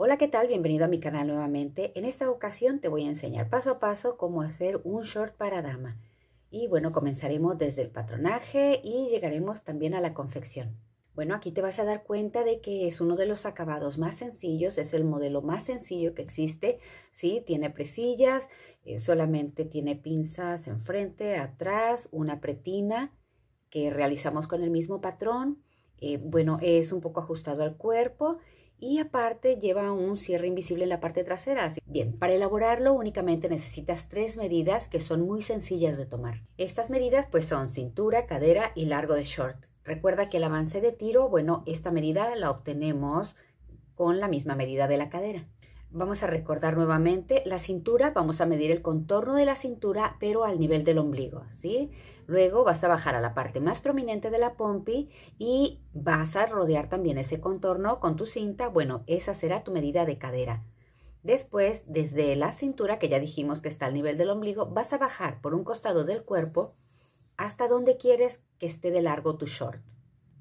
Hola, ¿qué tal? Bienvenido a mi canal nuevamente. En esta ocasión te voy a enseñar paso a paso cómo hacer un short para dama. Y bueno, comenzaremos desde el patronaje y llegaremos también a la confección. Bueno, aquí te vas a dar cuenta de que es uno de los acabados más sencillos, es el modelo más sencillo que existe, ¿sí? Tiene presillas, eh, solamente tiene pinzas enfrente, atrás, una pretina que realizamos con el mismo patrón. Eh, bueno, es un poco ajustado al cuerpo y aparte lleva un cierre invisible en la parte trasera. bien, para elaborarlo únicamente necesitas tres medidas que son muy sencillas de tomar. Estas medidas pues son cintura, cadera y largo de short. Recuerda que el avance de tiro, bueno, esta medida la obtenemos con la misma medida de la cadera. Vamos a recordar nuevamente la cintura, vamos a medir el contorno de la cintura, pero al nivel del ombligo, ¿sí? Luego vas a bajar a la parte más prominente de la pompi y vas a rodear también ese contorno con tu cinta. Bueno, esa será tu medida de cadera. Después, desde la cintura, que ya dijimos que está al nivel del ombligo, vas a bajar por un costado del cuerpo hasta donde quieres que esté de largo tu short.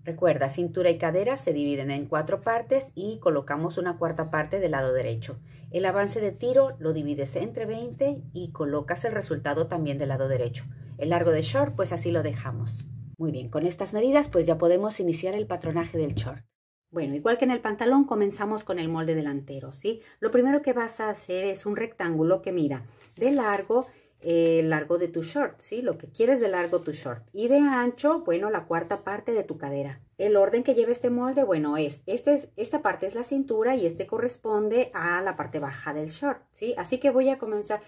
Recuerda, cintura y cadera se dividen en cuatro partes y colocamos una cuarta parte del lado derecho. El avance de tiro lo divides entre 20 y colocas el resultado también del lado derecho. El largo de short, pues así lo dejamos. Muy bien, con estas medidas pues ya podemos iniciar el patronaje del short. Bueno, igual que en el pantalón, comenzamos con el molde delantero, ¿sí? Lo primero que vas a hacer es un rectángulo que mira de largo, el eh, largo de tu short, ¿sí? Lo que quieres de largo tu short. Y de ancho, bueno, la cuarta parte de tu cadera. El orden que lleva este molde, bueno, es, este es, esta parte es la cintura y este corresponde a la parte baja del short, ¿sí? Así que voy a comenzar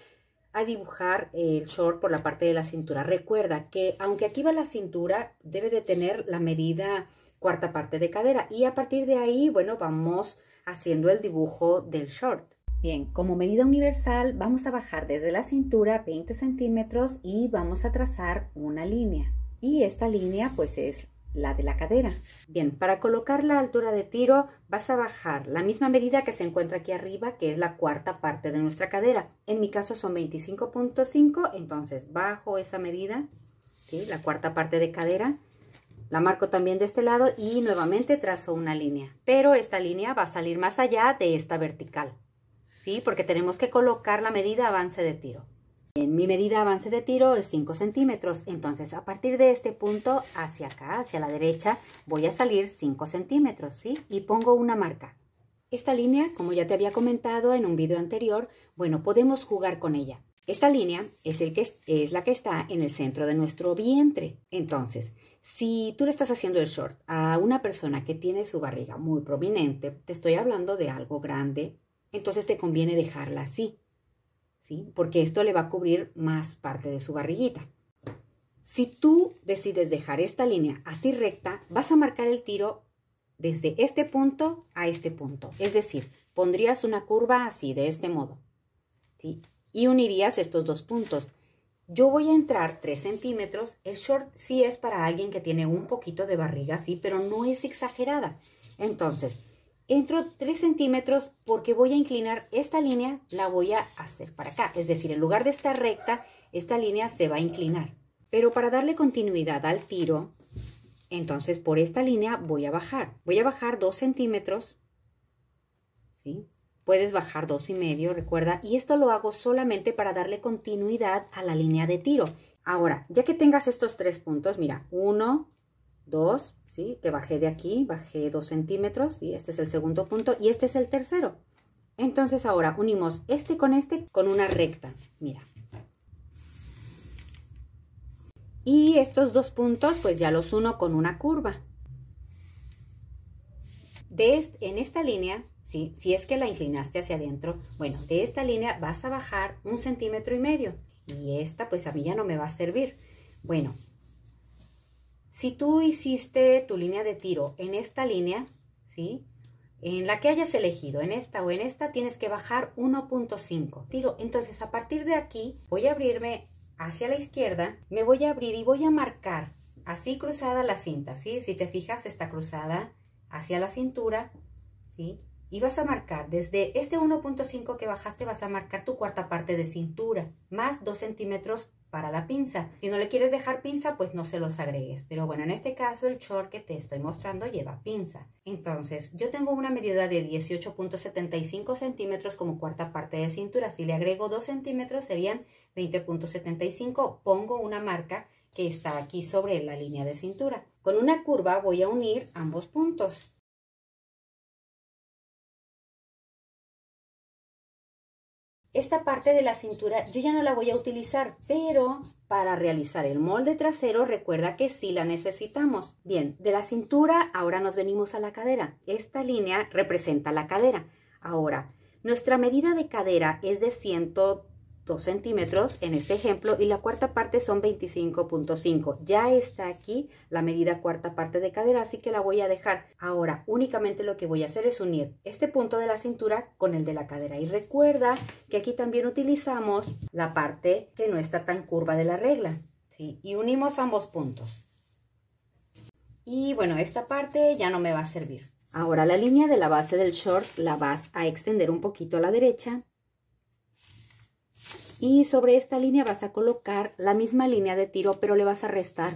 a dibujar el short por la parte de la cintura. Recuerda que aunque aquí va la cintura, debe de tener la medida cuarta parte de cadera y a partir de ahí, bueno, vamos haciendo el dibujo del short. Bien, como medida universal vamos a bajar desde la cintura 20 centímetros y vamos a trazar una línea. Y esta línea pues es la de la cadera. Bien, para colocar la altura de tiro vas a bajar la misma medida que se encuentra aquí arriba, que es la cuarta parte de nuestra cadera. En mi caso son 25.5, entonces bajo esa medida, ¿sí? la cuarta parte de cadera. La marco también de este lado y nuevamente trazo una línea. Pero esta línea va a salir más allá de esta vertical, ¿sí? Porque tenemos que colocar la medida avance de tiro. En mi medida avance de tiro es 5 centímetros, entonces a partir de este punto hacia acá, hacia la derecha, voy a salir 5 centímetros, ¿sí? Y pongo una marca. Esta línea, como ya te había comentado en un video anterior, bueno, podemos jugar con ella. Esta línea es, el que, es la que está en el centro de nuestro vientre. Entonces, si tú le estás haciendo el short a una persona que tiene su barriga muy prominente, te estoy hablando de algo grande, entonces te conviene dejarla así. Porque esto le va a cubrir más parte de su barriguita. Si tú decides dejar esta línea así recta, vas a marcar el tiro desde este punto a este punto. Es decir, pondrías una curva así, de este modo. Y unirías estos dos puntos. Yo voy a entrar 3 centímetros. El short sí es para alguien que tiene un poquito de barriga, así, pero no es exagerada. Entonces, entro 3 centímetros porque voy a inclinar esta línea, la voy a hacer para acá. Es decir, en lugar de estar recta, esta línea se va a inclinar. Pero para darle continuidad al tiro, entonces por esta línea voy a bajar. Voy a bajar 2 centímetros, ¿sí? Puedes bajar dos y medio, recuerda. Y esto lo hago solamente para darle continuidad a la línea de tiro. Ahora, ya que tengas estos tres puntos, mira, uno, dos, ¿sí? Que bajé de aquí, bajé dos centímetros y este es el segundo punto y este es el tercero. Entonces ahora unimos este con este con una recta, mira. Y estos dos puntos pues ya los uno con una curva. De en esta línea, ¿sí? si es que la inclinaste hacia adentro, bueno, de esta línea vas a bajar un centímetro y medio. Y esta pues a mí ya no me va a servir. Bueno, si tú hiciste tu línea de tiro en esta línea, ¿sí? En la que hayas elegido, en esta o en esta, tienes que bajar 1.5 tiro. Entonces, a partir de aquí, voy a abrirme hacia la izquierda, me voy a abrir y voy a marcar así cruzada la cinta, ¿sí? Si te fijas, está cruzada hacia la cintura, ¿sí? Y vas a marcar, desde este 1.5 que bajaste, vas a marcar tu cuarta parte de cintura, más 2 centímetros para la pinza. Si no le quieres dejar pinza, pues no se los agregues. Pero bueno, en este caso el short que te estoy mostrando lleva pinza. Entonces, yo tengo una medida de 18.75 centímetros como cuarta parte de cintura. Si le agrego 2 centímetros serían 20.75. Pongo una marca que está aquí sobre la línea de cintura. Con una curva voy a unir ambos puntos. esta parte de la cintura yo ya no la voy a utilizar, pero para realizar el molde trasero recuerda que sí la necesitamos. Bien, de la cintura ahora nos venimos a la cadera. Esta línea representa la cadera. Ahora, nuestra medida de cadera es de 100 2 centímetros en este ejemplo y la cuarta parte son 25.5. Ya está aquí la medida cuarta parte de cadera, así que la voy a dejar. Ahora únicamente lo que voy a hacer es unir este punto de la cintura con el de la cadera. Y recuerda que aquí también utilizamos la parte que no está tan curva de la regla. Y unimos ambos puntos. Y bueno, esta parte ya no me va a servir. Ahora la línea de la base del short la vas a extender un poquito a la derecha y sobre esta línea vas a colocar la misma línea de tiro, pero le vas a restar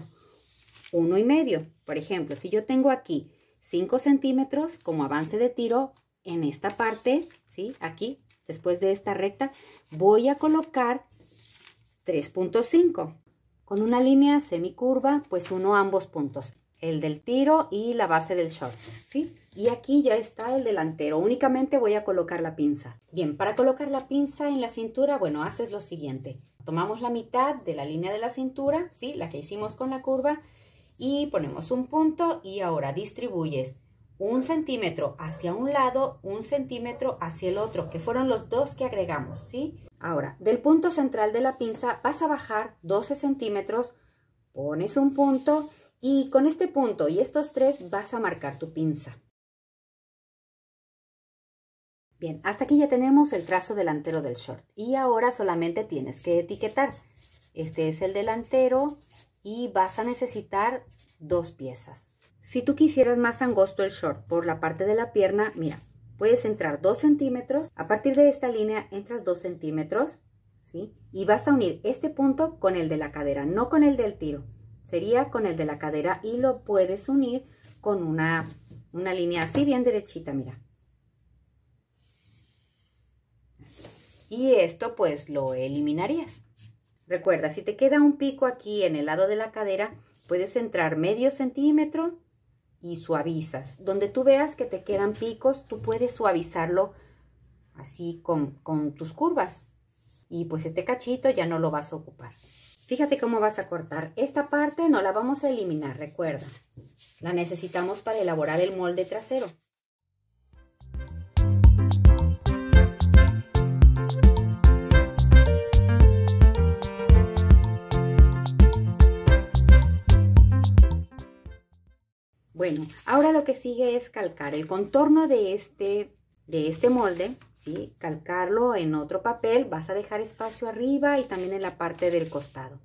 uno y medio. Por ejemplo, si yo tengo aquí 5 centímetros como avance de tiro en esta parte, ¿sí? Aquí, después de esta recta, voy a colocar 3.5. Con una línea semicurva, pues uno ambos puntos, el del tiro y la base del short, ¿sí? Y aquí ya está el delantero, únicamente voy a colocar la pinza. Bien, para colocar la pinza en la cintura, bueno, haces lo siguiente. Tomamos la mitad de la línea de la cintura, ¿sí? La que hicimos con la curva, y ponemos un punto y ahora distribuyes un centímetro hacia un lado, un centímetro hacia el otro, que fueron los dos que agregamos, ¿sí? Ahora, del punto central de la pinza vas a bajar 12 centímetros, pones un punto y con este punto y estos tres vas a marcar tu pinza. Bien, hasta aquí ya tenemos el trazo delantero del short. Y ahora solamente tienes que etiquetar. Este es el delantero y vas a necesitar dos piezas. Si tú quisieras más angosto el short por la parte de la pierna, mira, puedes entrar dos centímetros. A partir de esta línea entras dos centímetros, ¿sí? Y vas a unir este punto con el de la cadera, no con el del tiro. Sería con el de la cadera y lo puedes unir con una línea así bien derechita, mira. y esto pues lo eliminarías. Recuerda, si te queda un pico aquí en el lado de la cadera, puedes entrar medio centímetro y suavizas. Donde tú veas que te quedan picos, tú puedes suavizarlo así con, con tus curvas. Y pues este cachito ya no lo vas a ocupar. Fíjate cómo vas a cortar. Esta parte no la vamos a eliminar, recuerda. La necesitamos para elaborar el molde trasero. Bueno, ahora lo que sigue es calcar el contorno de este, de este molde, ¿sí? Calcarlo en otro papel, vas a dejar espacio arriba y también en la parte del costado,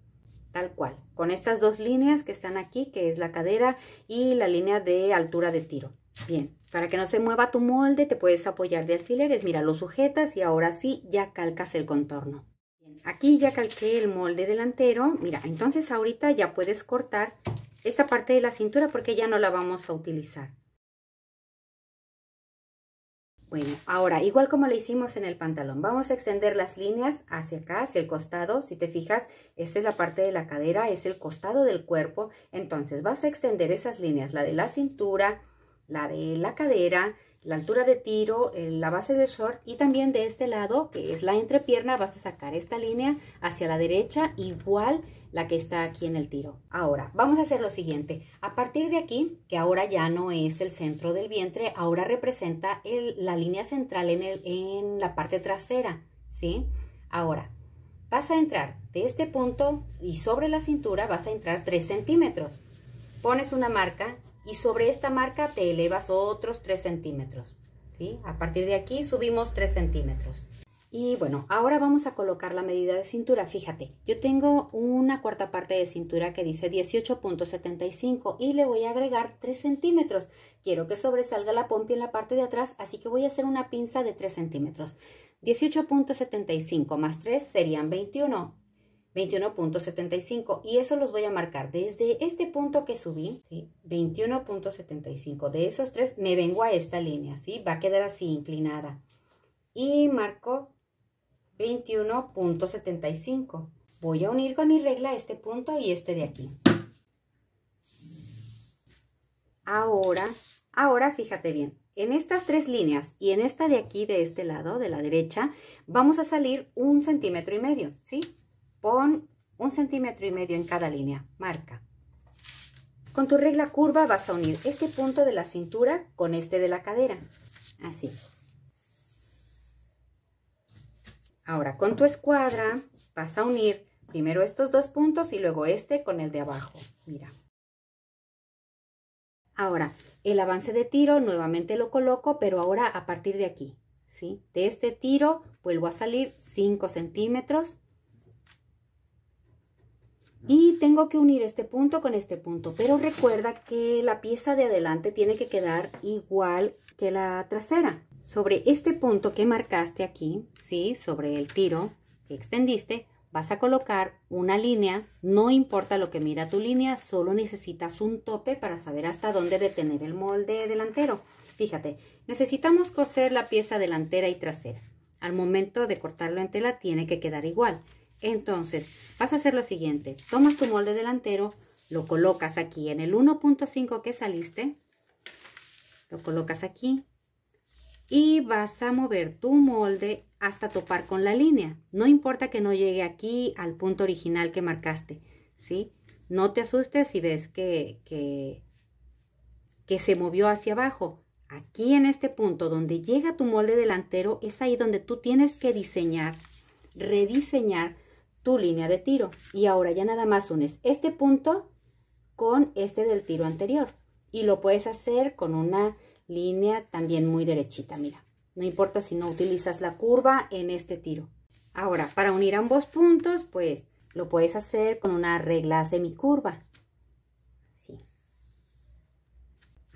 tal cual. Con estas dos líneas que están aquí, que es la cadera y la línea de altura de tiro. Bien, para que no se mueva tu molde, te puedes apoyar de alfileres. Mira, lo sujetas y ahora sí ya calcas el contorno. aquí ya calqué el molde delantero. Mira, entonces ahorita ya puedes cortar esta parte de la cintura porque ya no la vamos a utilizar. Bueno, ahora, igual como lo hicimos en el pantalón, vamos a extender las líneas hacia acá, hacia el costado. Si te fijas, esta es la parte de la cadera, es el costado del cuerpo. Entonces, vas a extender esas líneas, la de la cintura, la de la cadera, la altura de tiro, la base del short y también de este lado, que es la entrepierna, vas a sacar esta línea hacia la derecha, igual la que está aquí en el tiro. Ahora, vamos a hacer lo siguiente. A partir de aquí, que ahora ya no es el centro del vientre, ahora representa la línea central en, la parte trasera, ¿sí? Ahora, vas a entrar de este punto y sobre la cintura vas a entrar 3 centímetros. Pones una marca y sobre esta marca te elevas otros 3 centímetros. ¿sí? A partir de aquí subimos 3 centímetros. Y bueno, ahora vamos a colocar la medida de cintura. Fíjate, yo tengo una cuarta parte de cintura que dice 18.75 y le voy a agregar 3 centímetros. Quiero que sobresalga la pompi en la parte de atrás, así que voy a hacer una pinza de 3 centímetros. 18.75 más 3 serían 21. 21.75 y eso los voy a marcar desde este punto que subí, 21.75. De esos tres me vengo a esta línea, ¿sí? Va a quedar así inclinada. Y marco 21.75. Voy a unir con mi regla este punto y este de aquí. Ahora, ahora fíjate bien, en estas tres líneas y en esta de aquí, de este lado, de la derecha, vamos a salir un centímetro y medio, ¿sí? Pon un centímetro y medio en cada línea, marca. Con tu regla curva vas a unir este punto de la cintura con este de la cadera, así. Ahora con tu escuadra vas a unir primero estos dos puntos y luego este con el de abajo. Mira. Ahora, el avance de tiro nuevamente lo coloco, pero ahora a partir de aquí, ¿sí? De este tiro vuelvo a salir 5 centímetros. Y tengo que unir este punto con este punto, pero recuerda que la pieza de adelante tiene que quedar igual que la trasera, sobre este punto que marcaste aquí, ¿sí? Sobre el tiro que extendiste, vas a colocar una línea, no importa lo que mira tu línea, solo necesitas un tope para saber hasta dónde detener el molde delantero. Fíjate, necesitamos coser la pieza delantera y trasera. Al momento de cortarlo en tela tiene que quedar igual. Entonces, vas a hacer lo siguiente, tomas tu molde delantero, lo colocas aquí en el 1.5 que saliste, lo colocas aquí, y vas a mover tu molde hasta topar con la línea. No importa que no llegue aquí al punto original que marcaste, ¿sí? No te asustes si ves que, que, que se movió hacia abajo. Aquí en este punto donde llega tu molde delantero es ahí donde tú tienes que diseñar, rediseñar tu línea de tiro. Y ahora ya nada más unes este punto con este del tiro anterior. Y lo puedes hacer con una línea también muy derechita, mira. No importa si no utilizas la curva en este tiro. Ahora, para unir ambos puntos, pues lo puedes hacer con una regla semicurva. Sí.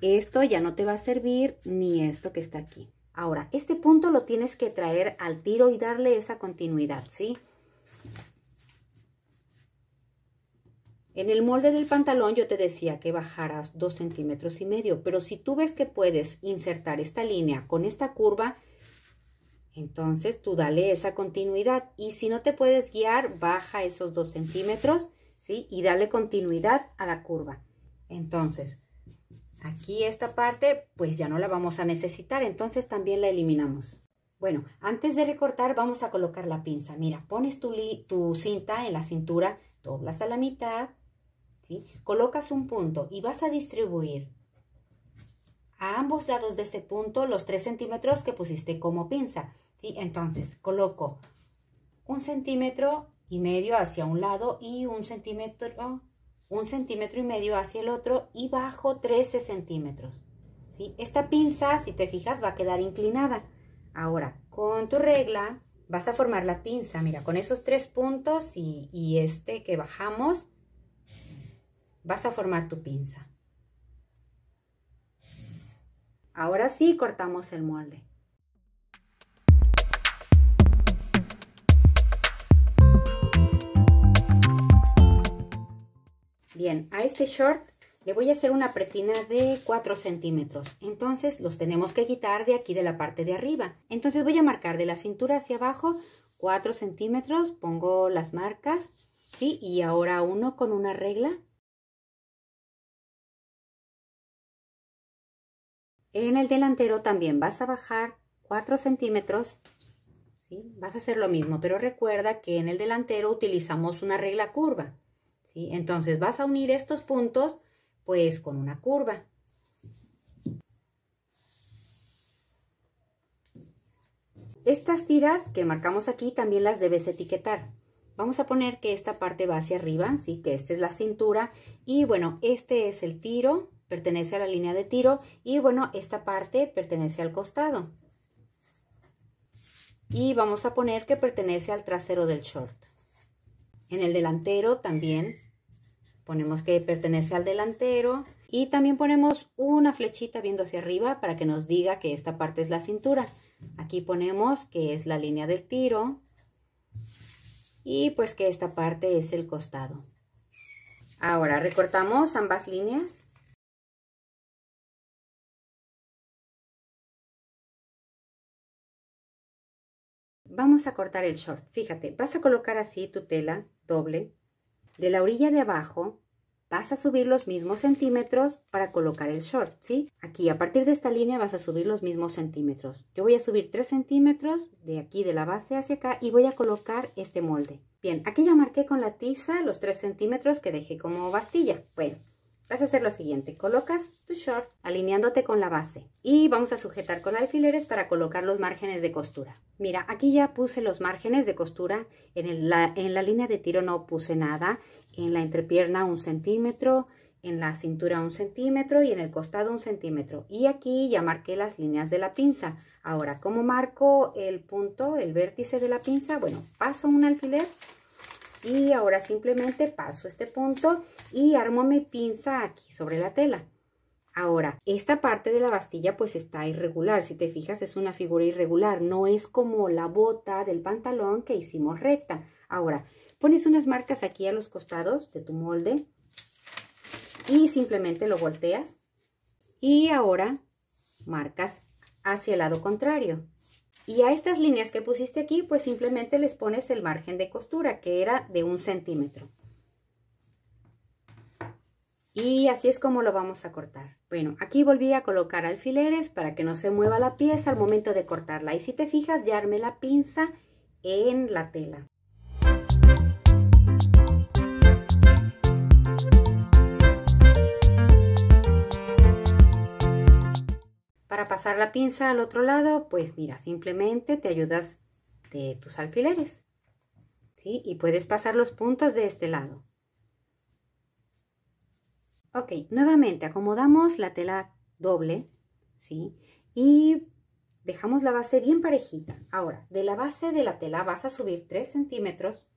Esto ya no te va a servir ni esto que está aquí. Ahora, este punto lo tienes que traer al tiro y darle esa continuidad, ¿sí? sí En el molde del pantalón yo te decía que bajaras dos centímetros y medio, pero si tú ves que puedes insertar esta línea con esta curva, entonces tú dale esa continuidad y si no te puedes guiar, baja esos dos centímetros ¿sí? y dale continuidad a la curva. Entonces, aquí esta parte pues ya no la vamos a necesitar, entonces también la eliminamos. Bueno, antes de recortar vamos a colocar la pinza. Mira, pones tu, tu cinta en la cintura, doblas a la mitad, Colocas un punto y vas a distribuir a ambos lados de ese punto los 3 centímetros que pusiste como pinza. y Entonces, coloco un centímetro y medio hacia un lado y un centímetro, un y medio hacia el otro y bajo 13 centímetros. si Esta pinza, si te fijas, va a quedar inclinada. Ahora, con tu regla, vas a formar la pinza. Mira, con esos tres puntos y, y este que bajamos, vas a formar tu pinza. Ahora sí cortamos el molde. Bien, a este short le voy a hacer una pretina de 4 centímetros. Entonces los tenemos que quitar de aquí de la parte de arriba. Entonces voy a marcar de la cintura hacia abajo 4 centímetros. Pongo las marcas y ahora uno con una regla En el delantero también vas a bajar 4 centímetros. Vas a hacer lo mismo, pero recuerda que en el delantero utilizamos una regla curva. Entonces vas a unir estos puntos pues con una curva. Estas tiras que marcamos aquí también las debes etiquetar. Vamos a poner que esta parte va hacia arriba, ¿sí? que esta es la cintura. Y bueno, este es el tiro, pertenece a la línea de tiro y bueno, esta parte pertenece al costado. Y vamos a poner que pertenece al trasero del short. En el delantero también ponemos que pertenece al delantero y también ponemos una flechita viendo hacia arriba para que nos diga que esta parte es la cintura. Aquí ponemos que es la línea del tiro y pues que esta parte es el costado. Ahora recortamos ambas líneas vamos a cortar el short. Fíjate, vas a colocar así tu tela doble. De la orilla de abajo vas a subir los mismos centímetros para colocar el short, ¿sí? Aquí, a partir de esta línea vas a subir los mismos centímetros. Yo voy a subir 3 centímetros de aquí, de la base hacia acá, y voy a colocar este molde. Bien, aquí ya marqué con la tiza los 3 centímetros que dejé como bastilla. Bueno, vas a hacer lo siguiente, colocas tu short alineándote con la base y vamos a sujetar con alfileres para colocar los márgenes de costura. Mira, aquí ya puse los márgenes de costura, en, en la línea de tiro no puse nada, en la entrepierna un centímetro, en la cintura un centímetro y en el costado un centímetro. Y aquí ya marqué las líneas de la pinza. Ahora, ¿cómo marco el punto, el vértice de la pinza? Bueno, paso un alfiler y ahora simplemente paso este punto y armo mi pinza aquí sobre la tela. Ahora, esta parte de la bastilla pues está irregular, si te fijas es una figura irregular, no es como la bota del pantalón que hicimos recta. Ahora, pones unas marcas aquí a los costados de tu molde y simplemente lo volteas y ahora marcas hacia el lado contrario. Y a estas líneas que pusiste aquí, pues simplemente les pones el margen de costura, que era de un centímetro. Y así es como lo vamos a cortar. Bueno, aquí volví a colocar alfileres para que no se mueva la pieza al momento de cortarla. Y si te fijas, ya armé la pinza en la tela. Para pasar la pinza al otro lado, pues mira, simplemente te ayudas de tus alfileres. ¿sí? Y puedes pasar los puntos de este lado. Ok, nuevamente acomodamos la tela doble, ¿sí? Y dejamos la base bien parejita. Ahora, de la base de la tela vas a subir 3 centímetros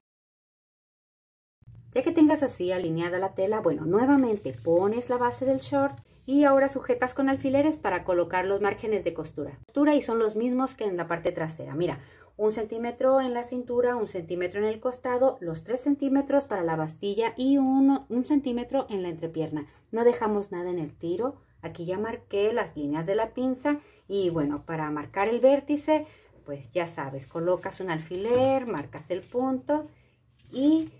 ya que tengas así alineada la tela, bueno, nuevamente pones la base del short y ahora sujetas con alfileres para colocar los márgenes de costura. Costura y son los mismos que en la parte trasera. Mira, un centímetro en la cintura, un centímetro en el costado, los tres centímetros para la bastilla y un centímetro en la entrepierna. No dejamos nada en el tiro. Aquí ya marqué las líneas de la pinza y bueno, para marcar el vértice, pues ya sabes, colocas un alfiler, marcas el punto y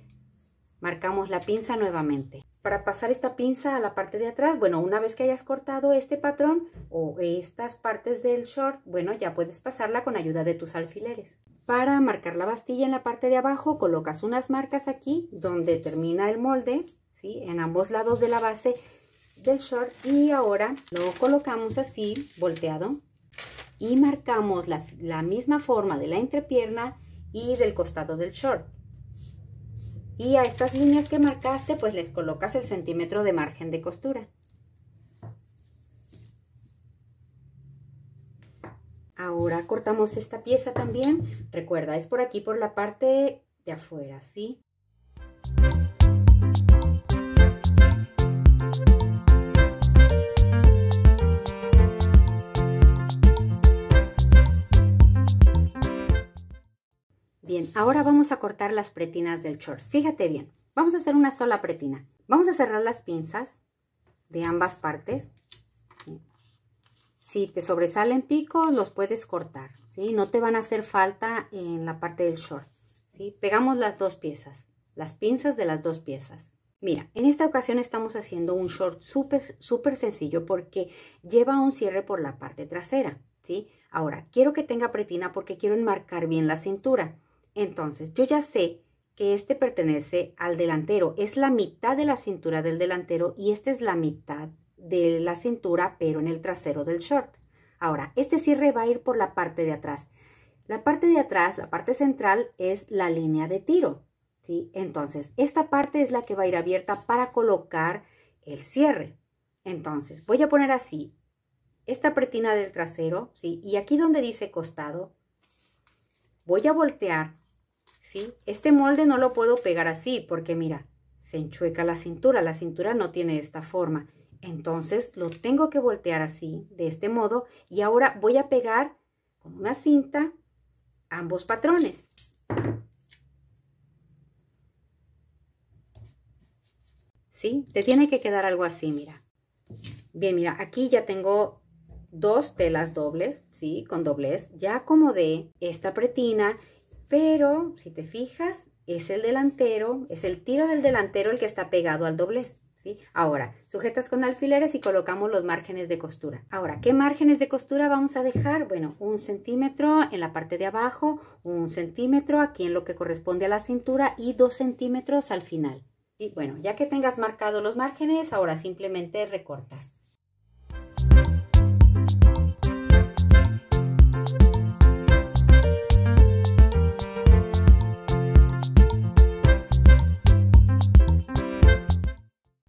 Marcamos la pinza nuevamente. Para pasar esta pinza a la parte de atrás, bueno, una vez que hayas cortado este patrón o estas partes del short, bueno, ya puedes pasarla con ayuda de tus alfileres. Para marcar la bastilla en la parte de abajo, colocas unas marcas aquí donde termina el molde, ¿sí? En ambos lados de la base del short y ahora lo colocamos así, volteado, y marcamos la, la misma forma de la entrepierna y del costado del short. Y a estas líneas que marcaste, pues les colocas el centímetro de margen de costura. Ahora cortamos esta pieza también. Recuerda, es por aquí, por la parte de afuera, ¿sí? Bien, ahora vamos a cortar las pretinas del short. Fíjate bien, vamos a hacer una sola pretina. Vamos a cerrar las pinzas de ambas partes. Si te sobresalen picos, los puedes cortar. ¿sí? No te van a hacer falta en la parte del short. ¿sí? Pegamos las dos piezas, las pinzas de las dos piezas. Mira, en esta ocasión estamos haciendo un short súper, súper sencillo porque lleva un cierre por la parte trasera, ¿sí? Ahora, quiero que tenga pretina porque quiero enmarcar bien la cintura. Entonces, yo ya sé que este pertenece al delantero. Es la mitad de la cintura del delantero y esta es la mitad de la cintura, pero en el trasero del short. Ahora, este cierre va a ir por la parte de atrás. La parte de atrás, la parte central, es la línea de tiro. ¿sí? Entonces, esta parte es la que va a ir abierta para colocar el cierre. Entonces, voy a poner así esta pretina del trasero, ¿sí? y aquí donde dice costado, voy a voltear este molde no lo puedo pegar así porque mira, se enchueca la cintura, la cintura no tiene esta forma. Entonces lo tengo que voltear así, de este modo, y ahora voy a pegar con una cinta ambos patrones. ¿Sí? Te tiene que quedar algo así, mira. Bien, mira, aquí ya tengo dos telas dobles, ¿sí? Con doblez. Ya acomodé esta pretina pero si te fijas, es el delantero, es el tiro del delantero el que está pegado al doblez. ¿sí? Ahora, sujetas con alfileres y colocamos los márgenes de costura. Ahora, ¿qué márgenes de costura vamos a dejar? Bueno, un centímetro en la parte de abajo, un centímetro aquí en lo que corresponde a la cintura y dos centímetros al final. Y bueno, ya que tengas marcados los márgenes, ahora simplemente recortas.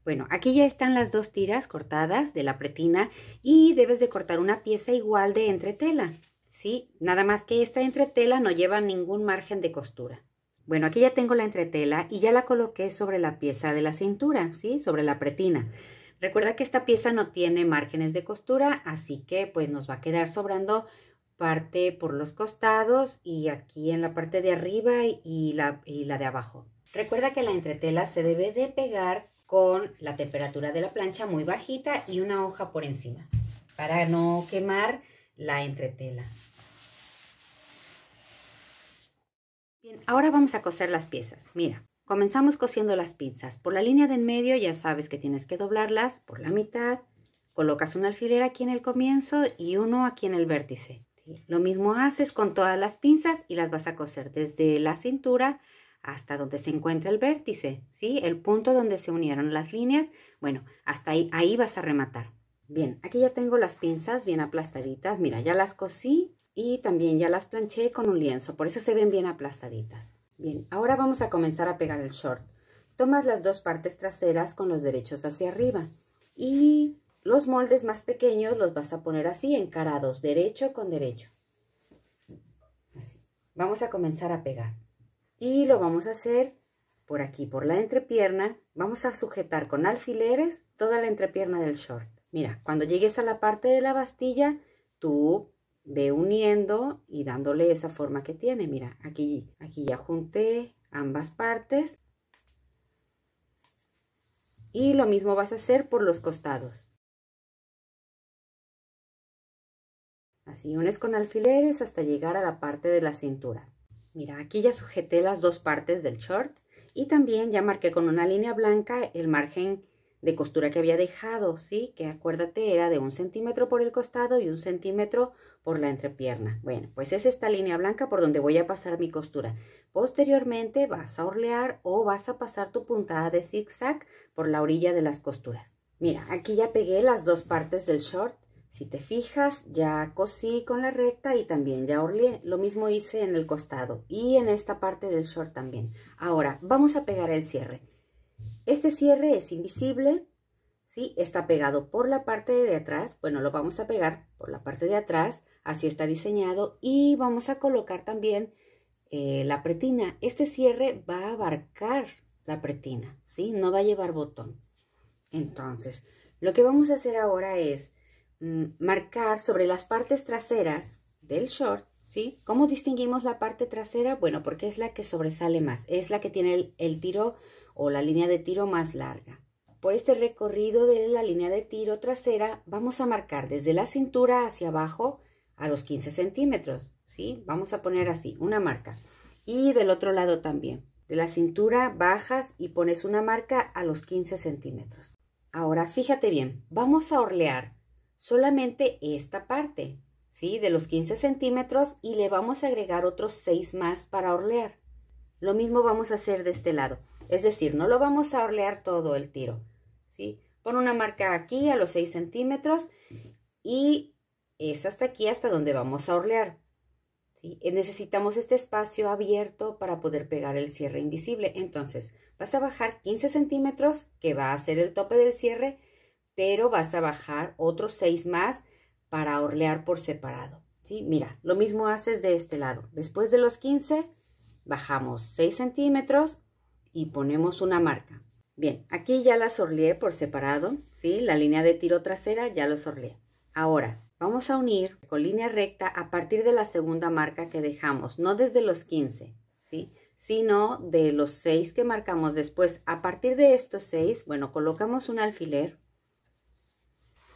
Bueno, aquí ya están las dos tiras cortadas de la pretina y debes de cortar una pieza igual de entretela, ¿sí? Nada más que esta entretela no lleva ningún margen de costura. Bueno, aquí ya tengo la entretela y ya la coloqué sobre la pieza de la cintura, ¿sí? Sobre la pretina. Recuerda que esta pieza no tiene márgenes de costura, así que pues nos va a quedar sobrando parte por los costados y aquí en la parte de arriba y la, y la de abajo. Recuerda que la entretela se debe de pegar con la temperatura de la plancha muy bajita y una hoja por encima para no quemar la entretela. Bien, ahora vamos a coser las piezas. Mira, comenzamos cosiendo las pinzas Por la línea de en medio ya sabes que tienes que doblarlas por la mitad. Colocas un alfiler aquí en el comienzo y uno aquí en el vértice. Lo mismo haces con todas las pinzas y las vas a coser desde la cintura hasta donde se encuentra el vértice, ¿sí? El punto donde se unieron las líneas, bueno, hasta ahí, ahí vas a rematar. Bien, aquí ya tengo las pinzas bien aplastaditas, mira, ya las cosí y también ya las planché con un lienzo, por eso se ven bien aplastaditas. Bien, ahora vamos a comenzar a pegar el short. Tomas las dos partes traseras con los derechos hacia arriba y los moldes más pequeños los vas a poner así, encarados, derecho con derecho. Así. Vamos a comenzar a pegar y lo vamos a hacer por aquí, por la entrepierna. Vamos a sujetar con alfileres toda la entrepierna del short. Mira, cuando llegues a la parte de la bastilla, tú ve uniendo y dándole esa forma que tiene. Mira, aquí, aquí ya junté ambas partes. Y lo mismo vas a hacer por los costados. Así unes con alfileres hasta llegar a la parte de la cintura. Mira, aquí ya sujeté las dos partes del short y también ya marqué con una línea blanca el margen de costura que había dejado, ¿sí? Que acuérdate era de un centímetro por el costado y un centímetro por la entrepierna. Bueno, pues es esta línea blanca por donde voy a pasar mi costura. Posteriormente vas a orlear o vas a pasar tu puntada de zigzag por la orilla de las costuras. Mira, aquí ya pegué las dos partes del short si te fijas, ya cosí con la recta y también ya orlé Lo mismo hice en el costado y en esta parte del short también. Ahora, vamos a pegar el cierre. Este cierre es invisible, ¿sí? Está pegado por la parte de atrás. Bueno, lo vamos a pegar por la parte de atrás. Así está diseñado. Y vamos a colocar también eh, la pretina. Este cierre va a abarcar la pretina, ¿sí? No va a llevar botón. Entonces, lo que vamos a hacer ahora es Mm, marcar sobre las partes traseras del short, ¿sí? ¿Cómo distinguimos la parte trasera? Bueno, porque es la que sobresale más, es la que tiene el, tiro o la línea de tiro más larga. Por este recorrido de la línea de tiro trasera vamos a marcar desde la cintura hacia abajo a los 15 centímetros, ¿sí? Vamos a poner así, una marca. Y del otro lado también. De la cintura bajas y pones una marca a los 15 centímetros. Ahora fíjate bien, vamos a orlear solamente esta parte, ¿sí? De los 15 centímetros y le vamos a agregar otros 6 más para orlear. Lo mismo vamos a hacer de este lado, es decir, no lo vamos a orlear todo el tiro, ¿sí? Pon una marca aquí a los 6 centímetros y es hasta aquí hasta donde vamos a orlear. ¿sí? Eh, necesitamos este espacio abierto para poder pegar el cierre invisible. Entonces, vas a bajar 15 centímetros, que va a ser el tope del cierre, pero vas a bajar otros seis más para orlear por separado. ¿sí? Mira, lo mismo haces de este lado. Después de los 15, bajamos 6 centímetros y ponemos una marca. Bien, aquí ya las orleé por separado, ¿sí? La línea de tiro trasera ya los orleé. Ahora, vamos a unir con línea recta a partir de la segunda marca que dejamos, no desde los 15, ¿sí? Sino de los 6 que marcamos después. A partir de estos 6, bueno, colocamos un alfiler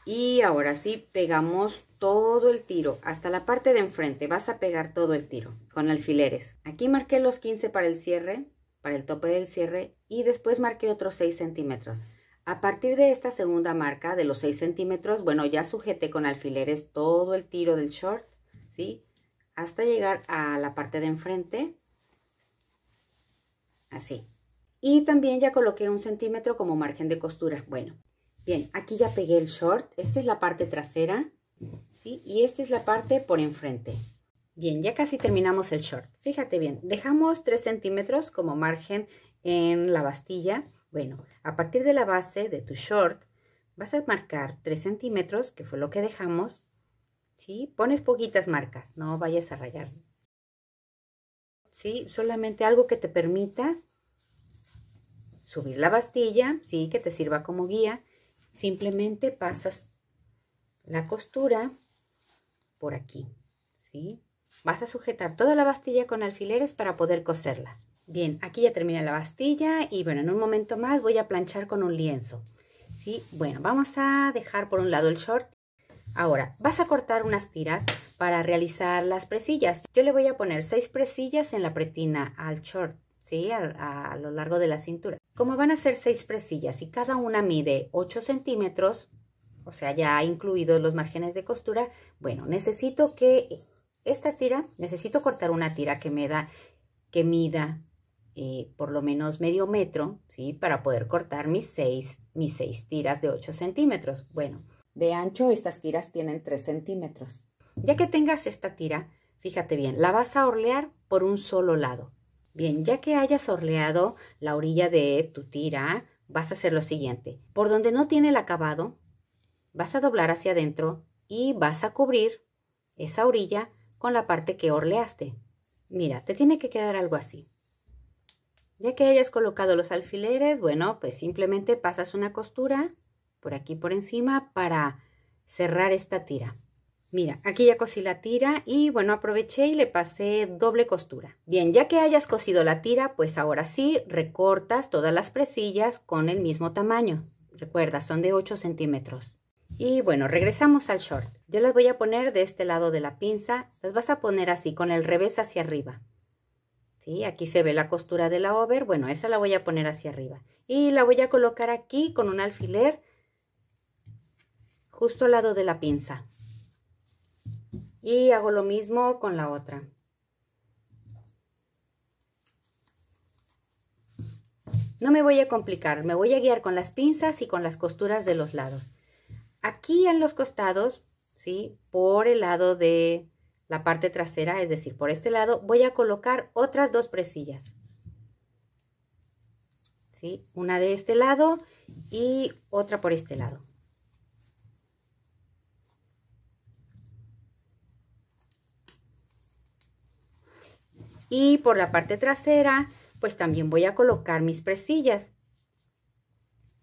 y ahora sí, pegamos todo el tiro, hasta la parte de enfrente. Vas a pegar todo el tiro con alfileres. Aquí marqué los 15 para el cierre, para el tope del cierre, y después marqué otros 6 centímetros. A partir de esta segunda marca, de los 6 centímetros, bueno, ya sujeté con alfileres todo el tiro del short, ¿sí? Hasta llegar a la parte de enfrente, así. Y también ya coloqué un centímetro como margen de costura. Bueno, Bien, aquí ya pegué el short. Esta es la parte trasera, Y esta es la parte por enfrente. Bien, ya casi terminamos el short. Fíjate bien, dejamos 3 centímetros como margen en la bastilla. Bueno, a partir de la base de tu short, vas a marcar 3 centímetros, que fue lo que dejamos. ¿Sí? Pones poquitas marcas, no vayas a rayar. ¿Sí? Solamente algo que te permita subir la bastilla, ¿sí? Que te sirva como guía Simplemente pasas la costura por aquí, ¿sí? Vas a sujetar toda la bastilla con alfileres para poder coserla. Bien, aquí ya termina la bastilla y bueno, en un momento más voy a planchar con un lienzo. ¿sí? Bueno, vamos a dejar por un lado el short. Ahora, vas a cortar unas tiras para realizar las presillas. Yo le voy a poner seis presillas en la pretina al short. A, lo largo de la cintura. Como van a ser seis presillas y cada una mide 8 centímetros, o sea, ya incluido los márgenes de costura, bueno, necesito que esta tira, necesito cortar una tira que me da, que mida eh, por lo menos medio metro, ¿sí? Para poder cortar mis seis, mis seis tiras de 8 centímetros. Bueno, de ancho estas tiras tienen 3 centímetros. Ya que tengas esta tira, fíjate bien, la vas a orlear por un solo lado. Bien, ya que hayas orleado la orilla de tu tira, vas a hacer lo siguiente. Por donde no tiene el acabado, vas a doblar hacia adentro y vas a cubrir esa orilla con la parte que orleaste. Mira, te tiene que quedar algo así. Ya que hayas colocado los alfileres, bueno, pues simplemente pasas una costura por aquí por encima para cerrar esta tira. Mira, aquí ya cosí la tira y bueno, aproveché y le pasé doble costura. Bien, ya que hayas cosido la tira, pues ahora sí recortas todas las presillas con el mismo tamaño. Recuerda, son de 8 centímetros. Y bueno, regresamos al short. Yo las voy a poner de este lado de la pinza. Las vas a poner así, con el revés hacia arriba. ¿Sí? Aquí se ve la costura de la over. Bueno, esa la voy a poner hacia arriba. Y la voy a colocar aquí con un alfiler justo al lado de la pinza y hago lo mismo con la otra. No me voy a complicar, me voy a guiar con las pinzas y con las costuras de los lados. Aquí en los costados, ¿sí? Por el lado de la parte trasera, es decir, por este lado, voy a colocar otras dos presillas. ¿Sí? Una de este lado y otra por este lado. Y por la parte trasera, pues también voy a colocar mis presillas.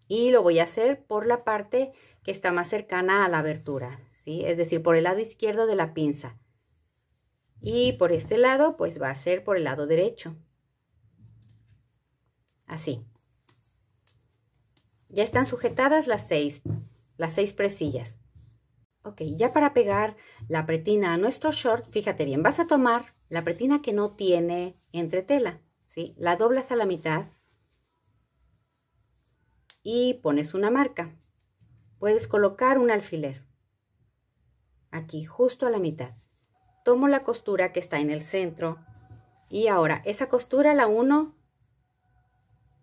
Y lo voy a hacer por la parte que está más cercana a la abertura, ¿sí? Es decir, por el lado izquierdo de la pinza. Y por este lado, pues va a ser por el lado derecho. Así. Ya están sujetadas las seis, las seis presillas. Ok, ya para pegar la pretina a nuestro short, fíjate bien, vas a tomar la pretina que no tiene entretela, ¿sí? La doblas a la mitad y pones una marca. Puedes colocar un alfiler aquí, justo a la mitad. Tomo la costura que está en el centro y ahora esa costura la uno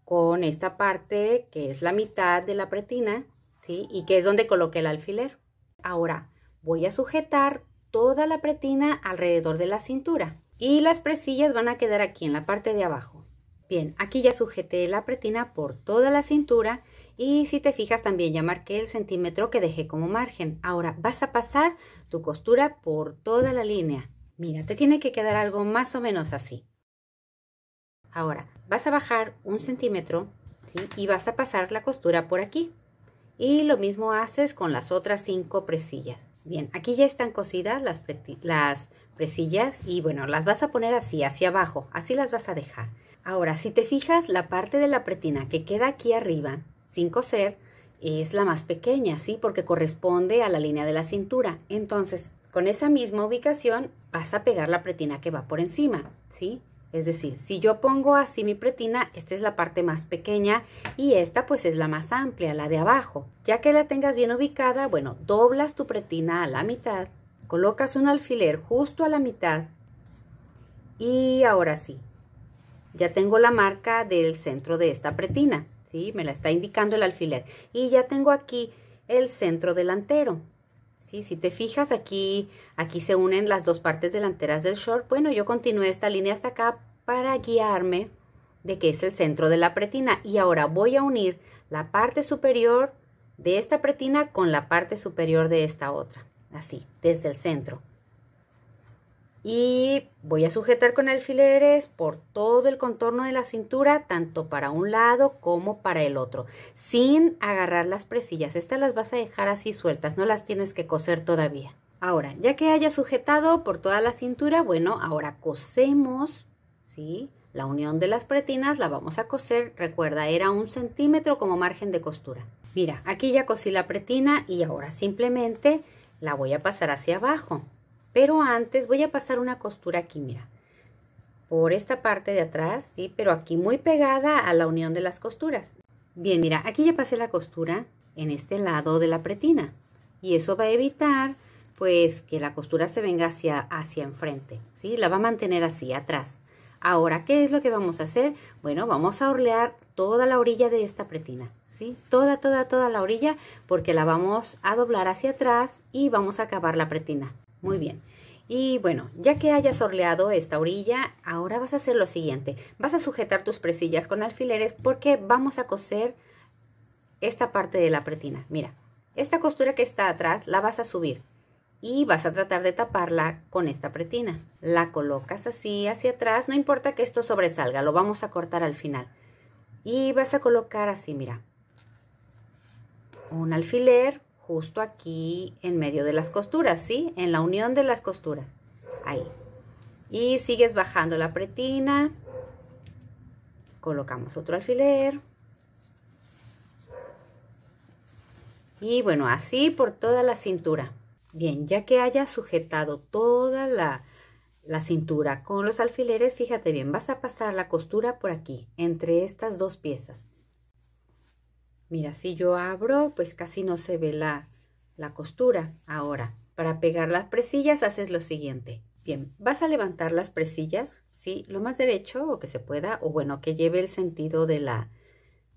con esta parte que es la mitad de la pretina, ¿sí? Y que es donde coloqué el alfiler. Ahora voy a sujetar toda la pretina alrededor de la cintura. Y las presillas van a quedar aquí en la parte de abajo. Bien, aquí ya sujeté la pretina por toda la cintura y si te fijas también ya marqué el centímetro que dejé como margen. Ahora vas a pasar tu costura por toda la línea. Mira, te tiene que quedar algo más o menos así. Ahora vas a bajar un centímetro y vas a pasar la costura por aquí. Y lo mismo haces con las otras cinco presillas. Bien, aquí ya están cosidas las, las presillas y bueno, las vas a poner así, hacia abajo, así las vas a dejar. Ahora, si te fijas, la parte de la pretina que queda aquí arriba, sin coser, es la más pequeña, ¿sí? Porque corresponde a la línea de la cintura. Entonces, con esa misma ubicación vas a pegar la pretina que va por encima, ¿sí? Es decir, si yo pongo así mi pretina, esta es la parte más pequeña y esta pues es la más amplia, la de abajo. Ya que la tengas bien ubicada, bueno, doblas tu pretina a la mitad, colocas un alfiler justo a la mitad y ahora sí, ya tengo la marca del centro de esta pretina, ¿sí? Me la está indicando el alfiler. Y ya tengo aquí el centro delantero. Si te fijas, aquí, aquí se unen las dos partes delanteras del short. Bueno, yo continué esta línea hasta acá para guiarme de que es el centro de la pretina. Y ahora voy a unir la parte superior de esta pretina con la parte superior de esta otra. Así, desde el centro y voy a sujetar con alfileres por todo el contorno de la cintura, tanto para un lado como para el otro, sin agarrar las presillas. Estas las vas a dejar así sueltas, no las tienes que coser todavía. Ahora, ya que haya sujetado por toda la cintura, bueno, ahora cosemos, ¿sí? La unión de las pretinas la vamos a coser, recuerda, era un centímetro como margen de costura. Mira, aquí ya cosí la pretina y ahora simplemente la voy a pasar hacia abajo. Pero antes voy a pasar una costura aquí, mira. Por esta parte de atrás, ¿sí? Pero aquí muy pegada a la unión de las costuras. Bien, mira, aquí ya pasé la costura en este lado de la pretina. Y eso va a evitar, pues, que la costura se venga hacia, hacia enfrente, ¿sí? La va a mantener así, atrás. Ahora, ¿qué es lo que vamos a hacer? Bueno, vamos a orlear toda la orilla de esta pretina, ¿sí? Toda, toda, toda la orilla, porque la vamos a doblar hacia atrás y vamos a acabar la pretina. Muy bien. Y bueno, ya que hayas orleado esta orilla, ahora vas a hacer lo siguiente. Vas a sujetar tus presillas con alfileres porque vamos a coser esta parte de la pretina. Mira, esta costura que está atrás la vas a subir y vas a tratar de taparla con esta pretina. La colocas así hacia atrás, no importa que esto sobresalga, lo vamos a cortar al final. Y vas a colocar así, mira, un alfiler justo aquí en medio de las costuras, ¿sí? En la unión de las costuras, ahí. Y sigues bajando la pretina, colocamos otro alfiler. Y bueno, así por toda la cintura. Bien, ya que haya sujetado toda la, la cintura con los alfileres, fíjate bien, vas a pasar la costura por aquí, entre estas dos piezas. Mira, si yo abro, pues casi no se ve la, costura. Ahora, para pegar las presillas haces lo siguiente. Bien, vas a levantar las presillas, ¿sí? Lo más derecho o que se pueda, o bueno, que lleve el sentido de la,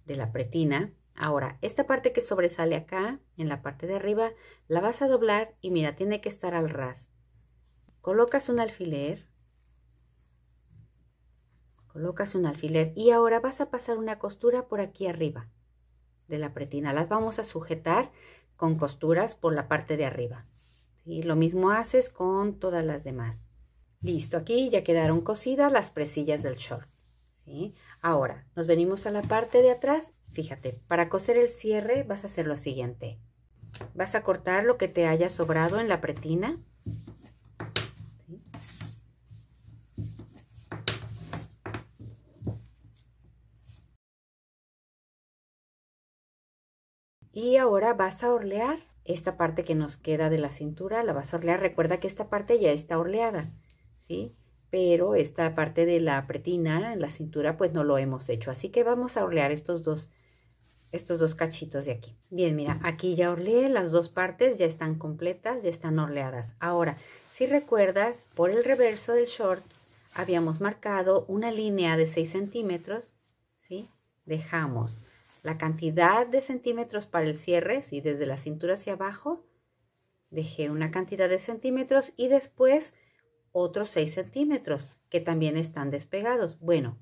de la pretina. Ahora, esta parte que sobresale acá, en la parte de arriba, la vas a doblar y mira, tiene que estar al ras. Colocas un alfiler, colocas un alfiler y ahora vas a pasar una costura por aquí arriba de la pretina. Las vamos a sujetar con costuras por la parte de arriba. Y Lo mismo haces con todas las demás. Listo, aquí ya quedaron cosidas las presillas del short. ¿sí? Ahora, nos venimos a la parte de atrás. Fíjate, para coser el cierre vas a hacer lo siguiente. Vas a cortar lo que te haya sobrado en la pretina Y ahora vas a orlear esta parte que nos queda de la cintura, la vas a orlear. Recuerda que esta parte ya está orleada, ¿sí? Pero esta parte de la pretina en la cintura pues no lo hemos hecho. Así que vamos a orlear estos dos, estos dos cachitos de aquí. Bien, mira, aquí ya orleé, las dos partes ya están completas, ya están orleadas. Ahora, si recuerdas, por el reverso del short habíamos marcado una línea de 6 centímetros, ¿sí? Dejamos la cantidad de centímetros para el cierre, si desde la cintura hacia abajo, dejé una cantidad de centímetros y después otros seis centímetros que también están despegados. Bueno,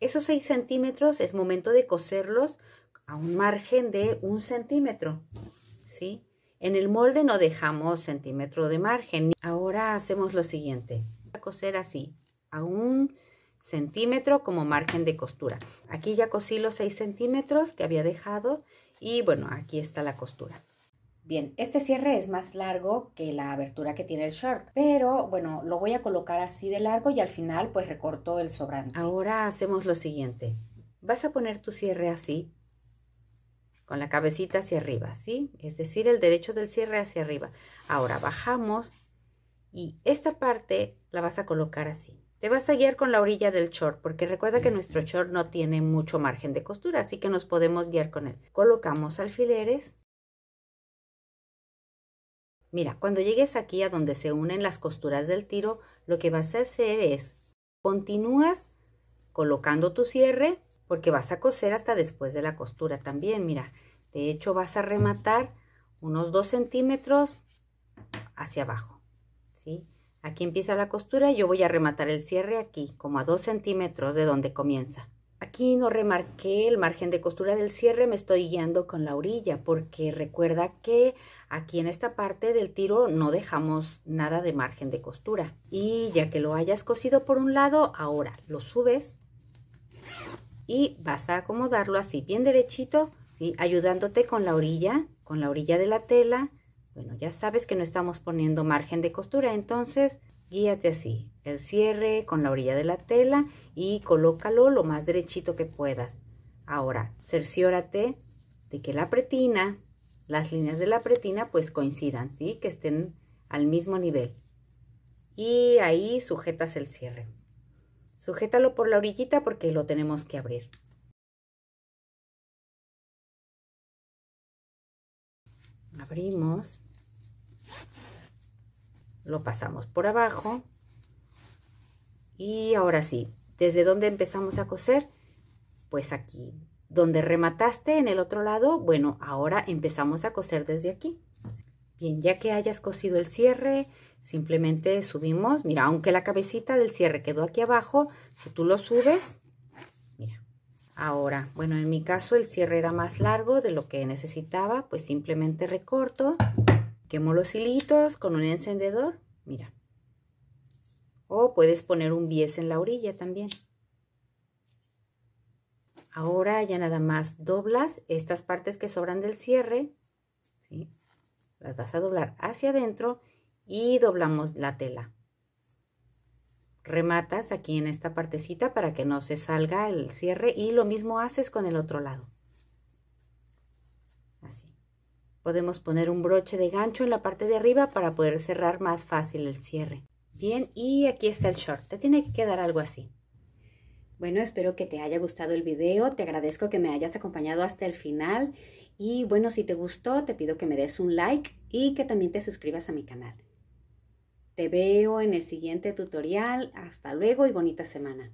esos seis centímetros es momento de coserlos a un margen de un centímetro, ¿sí? En el molde no dejamos centímetro de margen. Ahora hacemos lo siguiente. a coser así, a un centímetro como margen de costura. Aquí ya cosí los 6 centímetros que había dejado y bueno, aquí está la costura. Bien, este cierre es más largo que la abertura que tiene el short, pero bueno, lo voy a colocar así de largo y al final pues recorto el sobrante. Ahora hacemos lo siguiente. Vas a poner tu cierre así, con la cabecita hacia arriba, ¿sí? Es decir, el derecho del cierre hacia arriba. Ahora bajamos y esta parte la vas a colocar así. Te vas a guiar con la orilla del short, porque recuerda que nuestro short no tiene mucho margen de costura, así que nos podemos guiar con él. Colocamos alfileres. Mira, cuando llegues aquí a donde se unen las costuras del tiro, lo que vas a hacer es, continúas colocando tu cierre, porque vas a coser hasta después de la costura también, mira. De hecho, vas a rematar unos 2 centímetros hacia abajo, ¿sí? Aquí empieza la costura y yo voy a rematar el cierre aquí, como a 2 centímetros de donde comienza. Aquí no remarqué el margen de costura del cierre, me estoy guiando con la orilla, porque recuerda que aquí en esta parte del tiro no dejamos nada de margen de costura. Y ya que lo hayas cosido por un lado, ahora lo subes y vas a acomodarlo así, bien derechito, ayudándote con la orilla, con la orilla de la tela, bueno, ya sabes que no estamos poniendo margen de costura, entonces guíate así. El cierre con la orilla de la tela y colócalo lo más derechito que puedas. Ahora, cerciórate de que la pretina, las líneas de la pretina pues coincidan, ¿sí? Que estén al mismo nivel. Y ahí sujetas el cierre. Sujétalo por la orillita porque lo tenemos que abrir. Abrimos lo pasamos por abajo y ahora sí, ¿desde dónde empezamos a coser? Pues aquí, donde remataste en el otro lado, bueno, ahora empezamos a coser desde aquí. Bien, ya que hayas cosido el cierre, simplemente subimos, mira, aunque la cabecita del cierre quedó aquí abajo, si tú lo subes, mira, ahora, bueno, en mi caso el cierre era más largo de lo que necesitaba, pues simplemente recorto Quemo los hilitos con un encendedor, mira. O puedes poner un bies en la orilla también. Ahora ya nada más doblas estas partes que sobran del cierre, ¿sí? las vas a doblar hacia adentro y doblamos la tela. Rematas aquí en esta partecita para que no se salga el cierre y lo mismo haces con el otro lado. Podemos poner un broche de gancho en la parte de arriba para poder cerrar más fácil el cierre. Bien, y aquí está el short. Te tiene que quedar algo así. Bueno, espero que te haya gustado el video. Te agradezco que me hayas acompañado hasta el final. Y bueno, si te gustó, te pido que me des un like y que también te suscribas a mi canal. Te veo en el siguiente tutorial. Hasta luego y bonita semana.